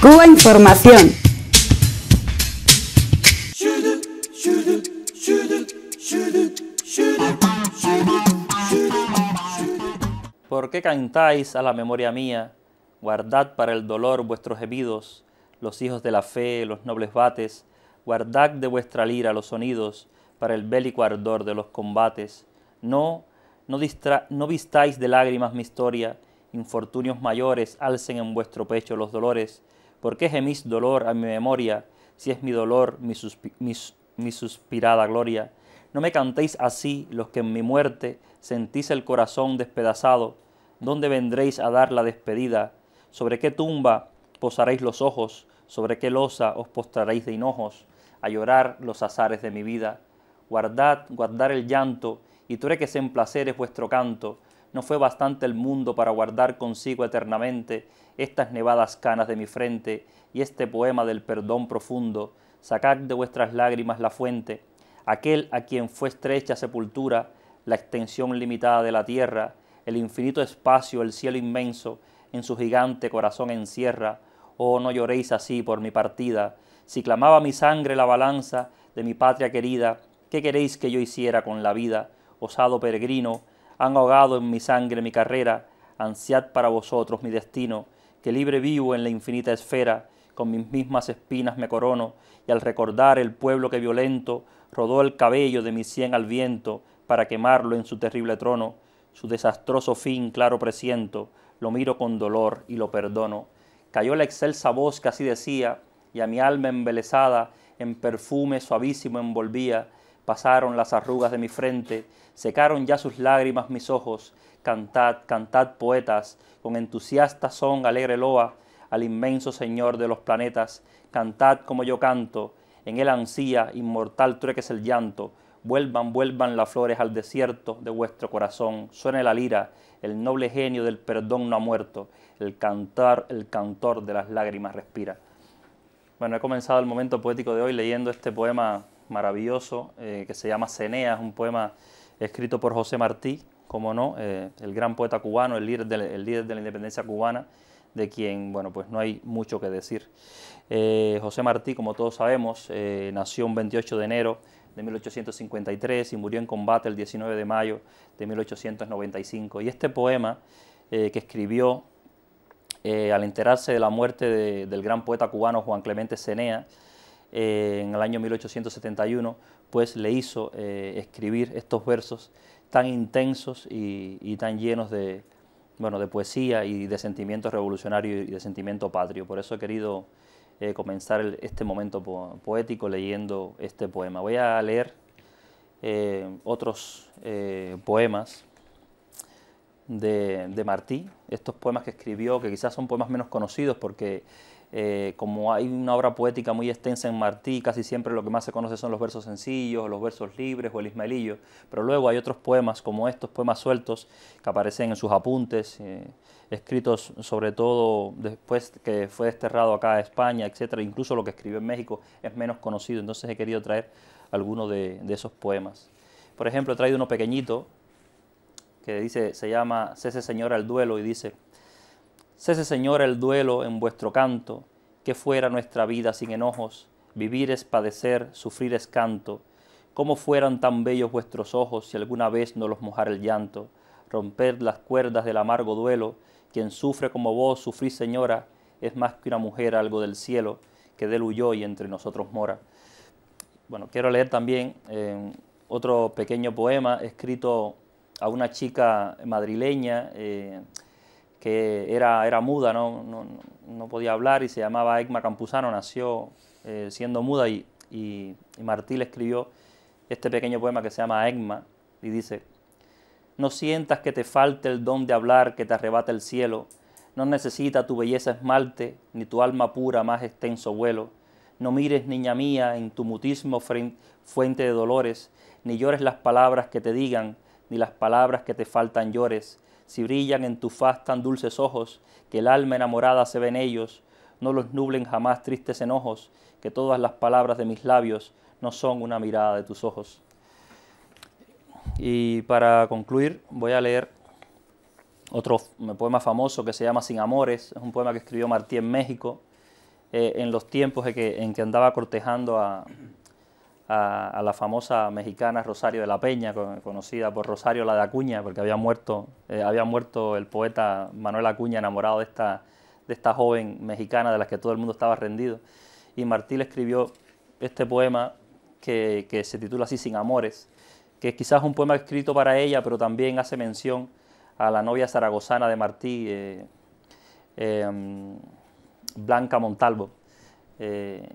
Cuba Información. ¿Por qué cantáis a la memoria mía? Guardad para el dolor vuestros gemidos, los hijos de la fe, los nobles bates, guardad de vuestra lira los sonidos para el bélico ardor de los combates. No, no, distra no vistáis de lágrimas mi historia, infortunios mayores alcen en vuestro pecho los dolores, ¿Por qué gemís dolor a mi memoria, si es mi dolor mi, suspirada gloria? No me cantéis así los que en mi muerte sentís el corazón despedazado. ¿Dónde vendréis a dar la despedida? ¿Sobre qué tumba posaréis los ojos? ¿Sobre qué losa os postraréis de hinojos? A llorar los azares de mi vida. Guardad, guardar el llanto, y tú que en placer es vuestro canto ¿No fue bastante el mundo para guardar consigo eternamente estas nevadas canas de mi frente y este poema del perdón profundo? Sacad de vuestras lágrimas la fuente, aquel a quien fue estrecha sepultura, la extensión limitada de la tierra, el infinito espacio, el cielo inmenso, en su gigante corazón encierra. Oh, no lloréis así por mi partida. Si clamaba mi sangre la balanza de mi patria querida, ¿qué queréis que yo hiciera con la vida? Osado peregrino, han ahogado en mi sangre mi carrera, ansiad para vosotros mi destino, que libre vivo en la infinita esfera, con mis mismas espinas me corono, y al recordar el pueblo que violento, rodó el cabello de mi cien al viento, para quemarlo en su terrible trono, su desastroso fin claro presiento, lo miro con dolor y lo perdono. Cayó la excelsa voz que así decía, y a mi alma embelesada en perfume suavísimo envolvía, pasaron las arrugas de mi frente, secaron ya sus lágrimas mis ojos. Cantad, cantad poetas, con entusiasta son alegre loa al inmenso Señor de los planetas. Cantad como yo canto, en él ansía, inmortal es el llanto. Vuelvan, vuelvan las flores al desierto de vuestro corazón. Suene la lira, el noble genio del perdón no ha muerto. El cantar, el cantor de las lágrimas respira. Bueno, he comenzado el momento poético de hoy leyendo este poema maravilloso eh, que se llama Cenea, es un poema escrito por José Martí, como no, eh, el gran poeta cubano, el líder, de, líder de la independencia cubana, de quien, bueno, pues no hay mucho que decir. Eh, José Martí, como todos sabemos, nació un 28 de enero de 1853 y murió en combate el 19 de mayo de 1895. Y este poema que escribió al enterarse de la muerte del gran poeta cubano Juan Clemente Cenea, eh, en el año 1871, pues le hizo eh, escribir estos versos tan intensos y, tan llenos de, bueno, de poesía y de sentimiento revolucionario y de sentimiento patrio. Por eso he querido eh, comenzar este momento poético leyendo este poema. Voy a leer otros poemas de, de Martí, estos poemas que escribió, que quizás son poemas menos conocidos porque eh, como hay una obra poética muy extensa en Martí, casi siempre lo que más se conoce son los versos sencillos, los versos libres o el Ismaelillo, pero luego hay otros poemas como estos, poemas sueltos, que aparecen en sus apuntes, eh, escritos sobre todo después que fue desterrado acá a España, etcétera. Incluso lo que escribió en México es menos conocido, entonces he querido traer algunos de, esos poemas. Por ejemplo, he traído uno pequeñito que dice, se llama Cese Señora el Duelo y dice, Cese, Señor, el duelo en vuestro canto, que fuera nuestra vida sin enojos, vivir es padecer, sufrir es canto. Cómo fueran tan bellos vuestros ojos si alguna vez no los mojara el llanto, romper las cuerdas del amargo duelo, quien sufre como vos sufrís, Señora, es más que una mujer algo del cielo, que del huyó y entre nosotros mora. Bueno, quiero leer también eh, otro pequeño poema escrito a una chica madrileña. Eh, que era, era muda, no, podía hablar y se llamaba Egma Campuzano, nació eh, siendo muda y, y, Martí le escribió este pequeño poema que se llama Egma y dice, no sientas que te falte el don de hablar que te arrebata el cielo, no necesita tu belleza esmalte, ni tu alma pura más extenso vuelo. No mires, niña mía, en tu mutismo fuente de dolores, ni llores las palabras que te digan, ni las palabras que te faltan llores, si brillan en tu faz tan dulces ojos, que el alma enamorada se ve en ellos, no los nublen jamás tristes enojos, que todas las palabras de mis labios no son una mirada de tus ojos. Y para concluir, voy a leer otro poema famoso que se llama Sin Amores, es un poema que escribió Martí en México, eh, en los tiempos en que andaba cortejando a, a, la famosa mexicana Rosario de la Peña, conocida por Rosario la de Acuña, porque había muerto, eh, había muerto el poeta Manuel Acuña enamorado de esta, de esta joven mexicana de la que todo el mundo estaba rendido. Y Martí le escribió este poema que, se titula así Sin Amores, que es quizás un poema escrito para ella, pero también hace mención a la novia zaragozana de Martí, eh, em, Blanca Montalvo, eh,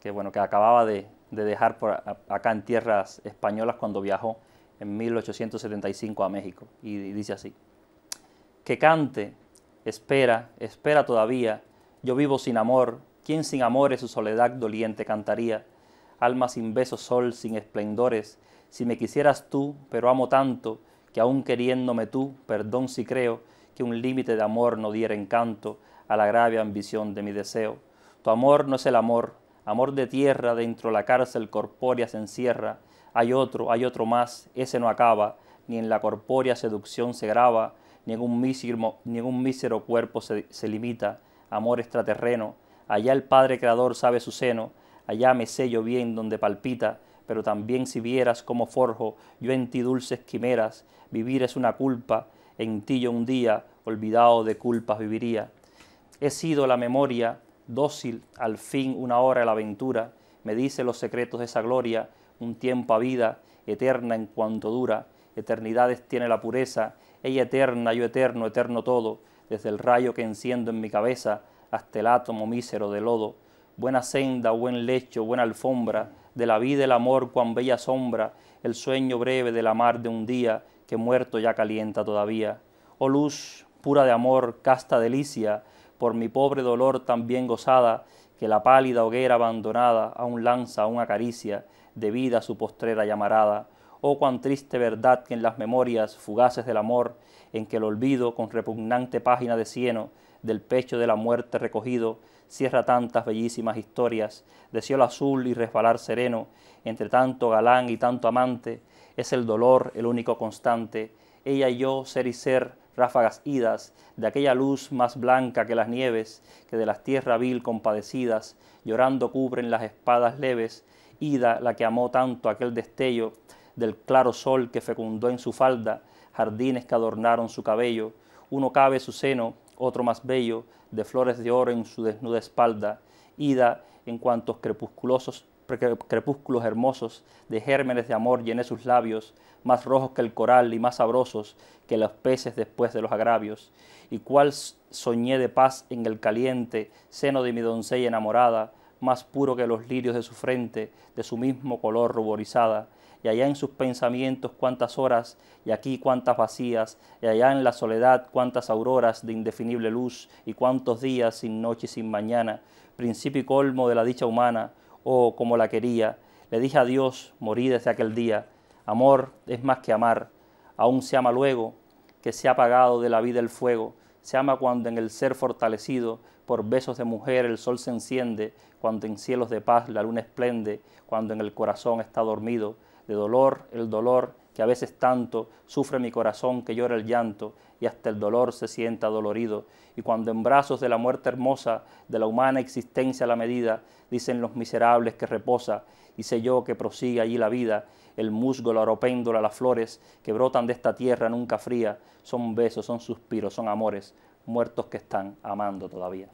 que bueno, que acababa de, de dejar por acá en tierras españolas cuando viajó en 1875 a México. Y dice así, que cante, espera, espera todavía, yo vivo sin amor, ¿quién sin amores su soledad doliente cantaría? Alma sin besos, sol sin esplendores, si me quisieras tú, pero amo tanto, que aún queriéndome tú, perdón si creo, que un límite de amor no diera encanto a la grave ambición de mi deseo. Tu amor no es el amor, amor de tierra, dentro la cárcel corpórea se encierra, hay otro, hay otro más, ese no acaba, ni en la corpórea seducción se graba, ni en un mísero, mísero cuerpo se, se limita, amor extraterreno, allá el Padre Creador sabe su seno, allá me sello bien donde palpita, pero también si vieras cómo forjo yo en ti dulces quimeras, vivir es una culpa, en ti yo un día, olvidado de culpas, viviría. He sido la memoria dócil al fin una hora de la aventura, me dice los secretos de esa gloria, un tiempo a vida, eterna en cuanto dura, eternidades tiene la pureza, ella eterna, yo eterno, eterno todo, desde el rayo que enciendo en mi cabeza hasta el átomo mísero de lodo, buena senda, buen lecho, buena alfombra, de la vida el amor, cuán bella sombra, el sueño breve del amar de un día, que muerto ya calienta todavía. Oh luz, pura de amor, casta delicia, por mi pobre dolor tan bien gozada, que la pálida hoguera abandonada aún lanza, una acaricia, de vida su postrera llamarada. Oh, cuán triste verdad que en las memorias fugaces del amor, en que el olvido, con repugnante página de cieno, del pecho de la muerte recogido, cierra tantas bellísimas historias, de cielo azul y resbalar sereno, entre tanto galán y tanto amante, es el dolor el único constante, ella y yo ser y ser ráfagas idas, de aquella luz más blanca que las nieves, que de las tierra vil compadecidas, llorando cubren las espadas leves, ida la que amó tanto aquel destello del claro sol que fecundó en su falda, jardines que adornaron su cabello, uno cabe su seno, otro más bello, de flores de oro en su desnuda espalda, ida en cuantos crepusculosos crepúsculos hermosos de gérmenes de amor llené sus labios, más rojos que el coral y más sabrosos que los peces después de los agravios. Y cuál soñé de paz en el caliente seno de mi doncella enamorada, más puro que los lirios de su frente, de su mismo color ruborizada. Y allá en sus pensamientos cuántas horas, y aquí cuántas vacías, y allá en la soledad cuántas auroras de indefinible luz, y cuántos días sin noche y sin mañana, principio y colmo de la dicha humana, o como la quería. Le dije a Dios, morí desde aquel día. Amor es más que amar. Aún se ama luego que se ha apagado de la vida el fuego. Se ama cuando en el ser fortalecido por besos de mujer el sol se enciende, cuando en cielos de paz la luna esplende, cuando en el corazón está dormido, de dolor el dolor que a veces tanto sufre mi corazón que llora el llanto y hasta el dolor se sienta dolorido. Y cuando en brazos de la muerte hermosa, de la humana existencia a la medida, dicen los miserables que reposa, y sé yo que prosigue allí la vida, el musgo, la oropéndola, las flores que brotan de esta tierra nunca fría, son besos, son suspiros, son amores, muertos que están amando todavía.